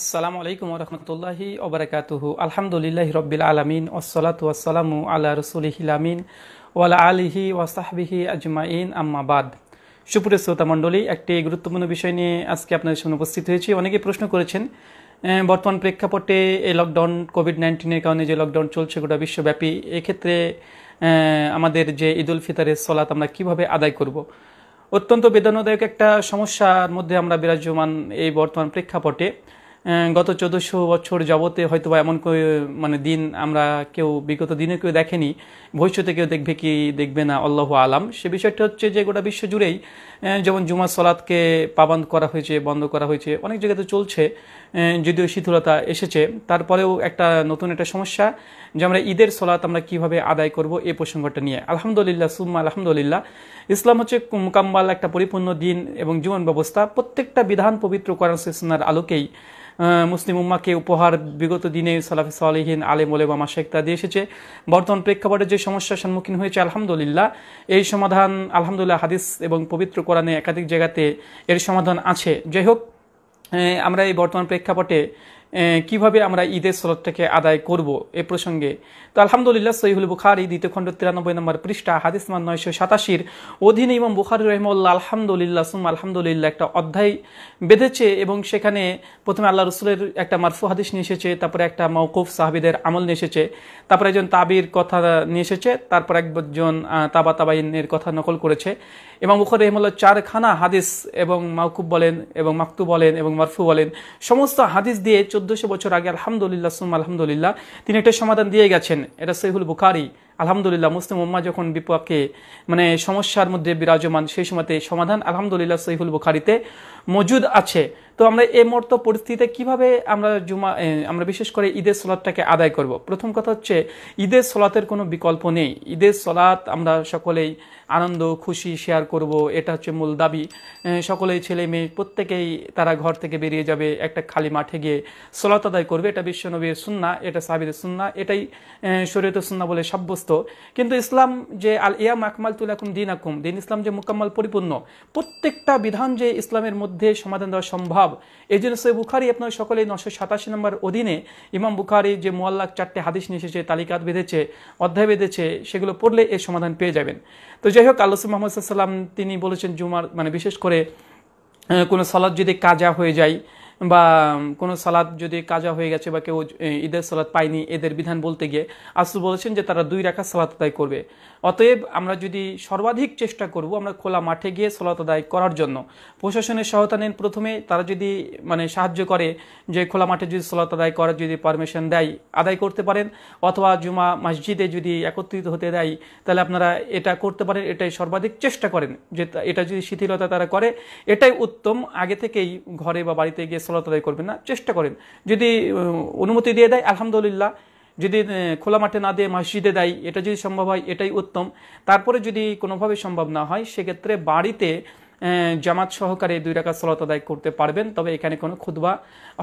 আসসালামু আলাইকুম রহমতুল্লাহ ওবরাকাত আলহামদুলিল্লাহ রবিল আলমিন ওসলাত ওয়াসালামু আল্লাহ রসুলিহিলামিন ওয়ালা আলহি ওয়াসাহবিহি আজমাইন আম্মাবাদ সুপুরের শ্রোতা মণ্ডলী একটি গুরুত্বপূর্ণ বিষয় নিয়ে আজকে আপনাদের সামনে উপস্থিত হয়েছি অনেকে প্রশ্ন করেছেন বর্তমান প্রেক্ষাপটে এই লকডাউন কোভিড নাইন্টিনের কারণে যে লকডাউন চলছে গোটা বিশ্বব্যাপী এক্ষেত্রে আমাদের যে ঈদুল ফিতরের সলাত আমরা কীভাবে আদায় করব। অত্যন্ত বেদনাদায়ক একটা সমস্যার মধ্যে আমরা বিরাজমান এই বর্তমান প্রেক্ষাপটে গত চৌদ্দশো বছর জগতে হয়তো বা এমন মানে দিন আমরা কেউ বিগত দিনে কেউ দেখেনি ভবিষ্যতে কেউ দেখবে কি দেখবে না আল্লাহ আলাম সে বিষয়টা হচ্ছে যে গোটা বিশ্ব জুড়েই যেমন জুমা সলাদকে পাবন্দ করা হয়েছে বন্ধ করা হয়েছে অনেক জায়গাতে চলছে যদিও শিথিলতা এসেছে তারপরেও একটা নতুন একটা সমস্যা যে আমরা ঈদের সলাত আমরা কিভাবে আদায় করব এ প্রসঙ্গটা নিয়ে আলহামদুলিল্লাহ সুম্মা আলহামদুলিল্লাহ ইসলাম হচ্ছে মোকাম্বাল একটা পরিপূর্ণ দিন এবং জীবন ব্যবস্থা প্রত্যেকটা বিধান পবিত্র করার আলোকেই মুসলিম উম্মাকে উপহার বিগত দিনে সালাফি সালেহীন আলেম শেখ তা দিয়ে এসেছে বর্তমান প্রেক্ষাপটে যে সমস্যার সম্মুখীন হয়েছে আলহামদুলিল্লাহ এই সমাধান আলহামদুলিল্লাহ হাদিস এবং পবিত্র কোরআনে একাধিক জায়গাতে এর সমাধান আছে যাই হোক আমরা এই বর্তমান প্রেক্ষাপটে কিভাবে আমরা ঈদের সলতটাকে আদায় করব এ প্রসঙ্গে তো আলহামদুলিল্লাহ সহিহুল বুখারি দ্বিতীয় খণ্ড তিরানব্বই নম্বর পৃষ্ঠা হাদিস মান নয়শো সাতাশির অধীনে ইমাম বুখারি রহমল্লা আলহামদুলিল্লাহ সুম আলহামদুলিল্লাহ একটা অধ্যায় বেঁধেছে এবং সেখানে প্রথমে আল্লাহ রসুলের একটা মারফু হাদিস নিয়ে এসেছে তারপরে একটা মৌকুফ সাহাবিদের আমল নিয়ে এসেছে তারপরে একজন তাবির কথা নিয়ে এসেছে তারপর একজন তাবা তাবাইনের কথা নকল করেছে এবং বুখারি রহমল্লা চারখানা হাদিস এবং মাওকুফ বলেন এবং মাকতু বলেন এবং মারফু বলেন সমস্ত হাদিস দিয়ে চোদ্দ চোদ্দশো বছর আগে আলহামদুলিল্লাহ সুম আলহামদুলিল্লাহ তিনি একটা সমাধান দিয়ে গেছেন এটা সেহুল বুখারি আলহামদুলিল্লাহ মুসলিম উম্মা যখন বিপাকে মানে সমস্যার মধ্যে বিরাজমান সেই সময়তে সমাধান আলহামদুলিল্লাহ সহিহুল বুখারিতে মজুদ আছে তো আমরা এই মুহূর্ত পরিস্থিতিতে কিভাবে আমরা জুমা আমরা বিশেষ করে ঈদের সলাদটাকে আদায় করব। প্রথম কথা হচ্ছে ঈদের সলাতের কোনো বিকল্প নেই ঈদের সলাত আমরা সকলেই আনন্দ খুশি শেয়ার করব এটা হচ্ছে মূল দাবি সকলেই ছেলে মেয়ে প্রত্যেকেই তারা ঘর থেকে বেরিয়ে যাবে একটা খালি মাঠে গিয়ে সলাত আদায় করবে এটা বিশ্বনবীর সুন্না এটা সাবির সুন্না এটাই শরীয়ত সুন্না বলে সাব্যস্ত অভ্যস্ত কিন্তু ইসলাম যে আল ইয়াম আকমাল তুলাকুম দিন আকুম দিন ইসলাম যে মোকাম্মল পরিপূর্ণ প্রত্যেকটা বিধান যে ইসলামের মধ্যে সমাধান দেওয়া সম্ভব এই জন্য সে বুখারি আপনার সকলে নশো সাতাশি নম্বর অধীনে ইমাম বুখারি যে মোয়াল্লাক চারটে হাদিস নিয়ে এসেছে তালিকাত বেঁধেছে অধ্যায় বেঁধেছে সেগুলো পড়লে এর সমাধান পেয়ে যাবেন তো যাই হোক আল্লাহ মোহাম্মদ সাল্লাম তিনি বলেছেন জুমার মানে বিশেষ করে কোনো সলাদ যদি কাজা হয়ে যায় বা কোনো সালাদ যদি কাজা হয়ে গেছে বা কেউ ঈদের সালাদ পায়নি এদের বিধান বলতে গিয়ে আসু বলেছেন যে তারা দুই রাখা সালাত আদায় করবে অতএব আমরা যদি সর্বাধিক চেষ্টা করব আমরা খোলা মাঠে গিয়ে সালাত আদায় করার জন্য প্রশাসনের সহায়তা নেন প্রথমে তারা যদি মানে সাহায্য করে যে খোলা মাঠে যদি সালাত আদায় করার যদি পারমিশন দেয় আদায় করতে পারেন অথবা জুমা মসজিদে যদি একত্রিত হতে দেয় তাহলে আপনারা এটা করতে পারেন এটাই সর্বাধিক চেষ্টা করেন যে এটা যদি শিথিলতা তারা করে এটাই উত্তম আগে থেকেই ঘরে বা বাড়িতে গিয়ে সালাত আদায় করবেন না চেষ্টা করেন যদি অনুমতি দিয়ে দেয় আলহামদুলিল্লাহ যদি খোলা মাঠে না দিয়ে মসজিদে দেয় এটা যদি সম্ভব হয় এটাই উত্তম তারপরে যদি কোনোভাবে সম্ভব না হয় সেক্ষেত্রে বাড়িতে জামাত সহকারে দুই টাকা সলত আদায় করতে পারবেন তবে এখানে কোনো খুদবা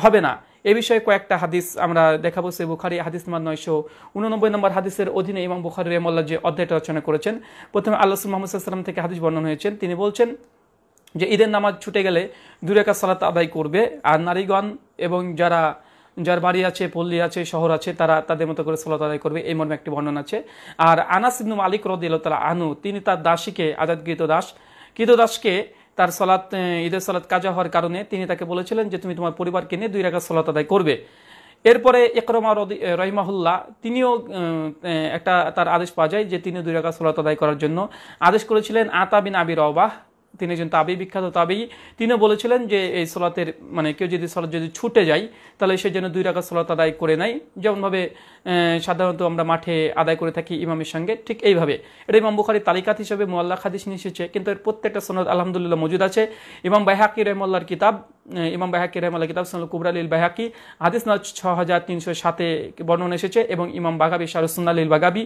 হবে না এ বিষয়ে কয়েকটা হাদিস আমরা দেখাবো সে বুখারি হাদিস নম্বর নয়শো উননব্বই নম্বর হাদিসের অধীনে এবং বুখারি রেমল্লা যে অধ্যায়টা রচনা করেছেন প্রথমে আল্লাহ মোহাম্মদ সাল্লাম থেকে হাদিস বর্ণনা হয়েছেন তিনি বলছেন যে ঈদের নামাজ ছুটে গেলে দুরেকা সালাত আদায় করবে আর নারীগণ এবং যারা যার বাড়ি আছে পল্লী আছে শহর আছে তারা তাদের মতো করে সালাত আদায় করবে এই মর্মে একটি বর্ণনা আছে আর আনাস ইবনু মালিক রদিল তালা আনু তিনি তার দাসীকে আজাদকৃত দাস কৃত দাসকে তার সালাত ঈদের সালাত কাজা হওয়ার কারণে তিনি তাকে বলেছিলেন যে তুমি তোমার পরিবারকে নিয়ে দুই রাখা সালাত আদায় করবে এরপরে একরমা রদি রহিমাহুল্লাহ তিনিও একটা তার আদেশ পাওয়া যায় যে তিনি দুই রাখা সালাত আদায় করার জন্য আদেশ করেছিলেন আতা বিন আবির অবাহ তিনি একজন তাবি বিখ্যাত তাবেই তিনি বলেছিলেন যে এই সলাতের মানে কেউ যদি সলাত যদি ছুটে যায় তাহলে সে যেন দুই টাকা সলাত আদায় করে নেয় যেমনভাবে সাধারণত আমরা মাঠে আদায় করে থাকি ইমামের সঙ্গে ঠিক এইভাবে এটা ইমাম বুখারি তালিকাত হিসেবে মোয়াল্লা খাদিস নিয়ে এসেছে কিন্তু এর প্রত্যেকটা সনদ আলহামদুলিল্লাহ মজুদ আছে ইমাম বাহাকি রহমল্লার কিতাব ইমাম বাহাকি রহমাল কিতাব সাল কুবরালিল বাহাকি হাদিস নাজ ছ হাজার তিনশো সাতে বর্ণনা এসেছে এবং ইমাম বাগাবি শাহরুসুল্লালিল বাগাবি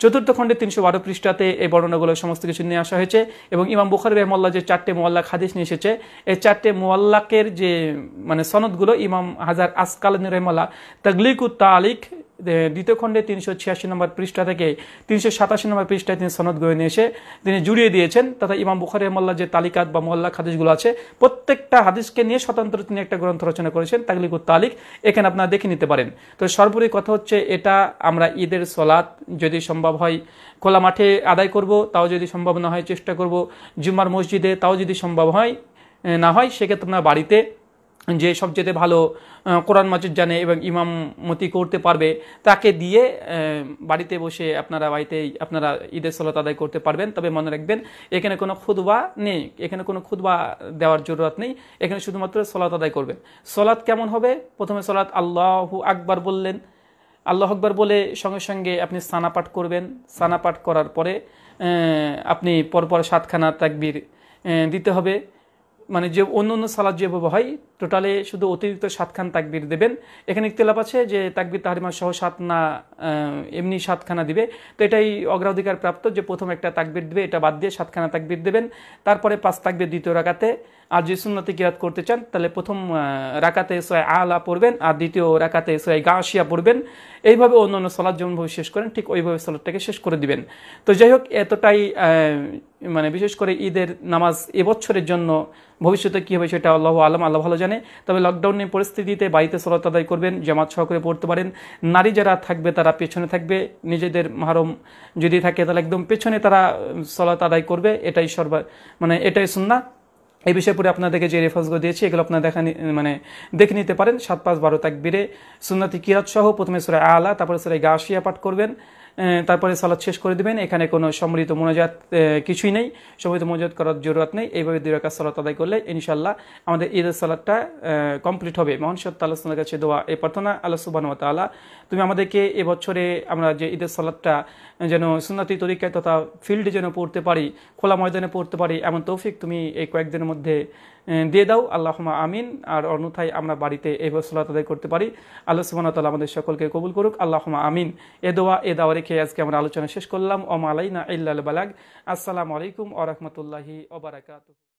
চতুর্থ খণ্ডে তিনশো বারো পৃষ্ঠাতে এই বর্ণনাগুলো সমস্ত কিছু নিয়ে আসা হয়েছে এবং ইমাম বুখারি রহমাল্লা যে চারটে মোয়াল্লাক হাদিস নিয়ে এসেছে এই চারটে মোয়াল্লাকের যে মানে সনদগুলো ইমাম হাজার আসকাল রহমাল্লা তগলিকু তালিক দ্বিতীয় খণ্ডে তিনশো ছিয়াশি নম্বর পৃষ্ঠা থেকে তিনশো সাতাশি নম্বর পৃষ্ঠায় তিনি সনদ গড়ে নিয়ে এসে তিনি জুড়িয়ে দিয়েছেন তথা ইমাম বুখারি মোল্লা যে তালিকাত বা মোল্লা হাদিসগুলো আছে প্রত্যেকটা হাদিসকে নিয়ে স্বতন্ত্র তিনি একটা গ্রন্থ রচনা করেছেন তাগলিকুর তালিক এখানে আপনারা দেখে নিতে পারেন তো সর্বোপরি কথা হচ্ছে এটা আমরা ঈদের সলাদ যদি সম্ভব হয় খোলা মাঠে আদায় করব তাও যদি সম্ভব না হয় চেষ্টা করব জুমার মসজিদে তাও যদি সম্ভব হয় না হয় সেক্ষেত্রে আপনার বাড়িতে যে সবচেয়ে ভালো কোরআন মাজিদ জানে এবং ইমামতি করতে পারবে তাকে দিয়ে বাড়িতে বসে আপনারা বাড়িতেই আপনারা ঈদের সলাত আদায় করতে পারবেন তবে মনে রাখবেন এখানে কোনো খুদবা নেই এখানে কোনো খুদবা দেওয়ার জরুরত নেই এখানে শুধুমাত্র সলাত আদায় করবেন সলাৎ কেমন হবে প্রথমে সলাৎ আল্লাহ আকবার বললেন আল্লাহ আকবার বলে সঙ্গে সঙ্গে আপনি সানা পাঠ করবেন সানা পাঠ করার পরে আপনি পরপর সাতখানা তাকবির দিতে হবে মানে যে অন্য অন্য সালাদ যেভাবে হয় টোটালে শুধু অতিরিক্ত সাতখান তাকবির দেবেন এখানে ইতলাপ আছে যে তাকবির তাহরিমা সহ সাত না এমনি সাতখানা দিবে তো এটাই অগ্রাধিকার প্রাপ্ত যে প্রথম একটা তাকবির দেবে এটা বাদ দিয়ে সাতখানা তাকবির দেবেন তারপরে পাঁচ তাকবির দ্বিতীয় রাকাতে আর যে সুন্নতি কিরাত করতে চান তাহলে প্রথম রাকাতে সোয় আলা পড়বেন আর দ্বিতীয় রাকাতে গা আসিয়া পড়বেন এইভাবে অন্য অন্য সলাদ যেমনভাবে শেষ করেন ঠিক ওইভাবে সলাদটাকে শেষ করে দিবেন তো যাই হোক এতটাই মানে বিশেষ করে ঈদের নামাজ এবছরের জন্য ভবিষ্যতে কী হবে সেটা আল্লাহ আলম আল্লাহ ভালো জানে তবে লকডাউনের পরিস্থিতিতে বাড়িতে সলাত আদায় করবেন জামাত সহকারে পড়তে পারেন নারী যারা থাকবে তারা পেছনে থাকবে নিজেদের মাহরম যদি থাকে তাহলে একদম পেছনে তারা সলাত আদায় করবে এটাই সর্বা মানে এটাই শুননা এই বিষয়ে পরে আপনাদেরকে যে রেফারেন্সগুলো দিয়েছি এগুলো আপনার দেখা মানে দেখে নিতে পারেন সাত পাঁচ বারো তাকবিরে সুন্নাতি কিরাত সহ প্রথমে সুরে আলা তারপরে সুরে গাশিয়া পাঠ করবেন তারপরে সালাদ শেষ করে দিবেন এখানে কোনো সম্মিলিত মনোজাত কিছুই নেই সম্মিলিত মনোজাত করার জরুরত নেই এইভাবে দুই রাকাত সালাত আদায় করলে ইনশাল্লাহ আমাদের ঈদের সালাদটা কমপ্লিট হবে মহান সত্য কাছে দোয়া এই প্রার্থনা আল্লাহ সুবাহনত তালা তুমি আমাদেরকে এবছরে আমরা যে ঈদের সালাদটা যেন সুন্নতি তরিকায় তথা ফিল্ডে যেন পড়তে পারি খোলা ময়দানে পড়তে পারি এমন তৌফিক তুমি এই কয়েকদিনের মধ্যে দিয়ে দাও আল্লাহমা আমিন আর অন্যথায় আমরা বাড়িতে এই সোলাত আদায় করতে পারি আল্লাহ সুবাহ তাল্লাহ আমাদের সকলকে কবুল করুক আল্লাহমা আমিন এ দোয়া এ দাওয়া রেখে আজকে আমরা আলোচনা শেষ করলাম ওম আলাইনা ইল্লাল বালাগ আসসালামু আলাইকুম ওরহমতুল্লাহি ওবরাকাত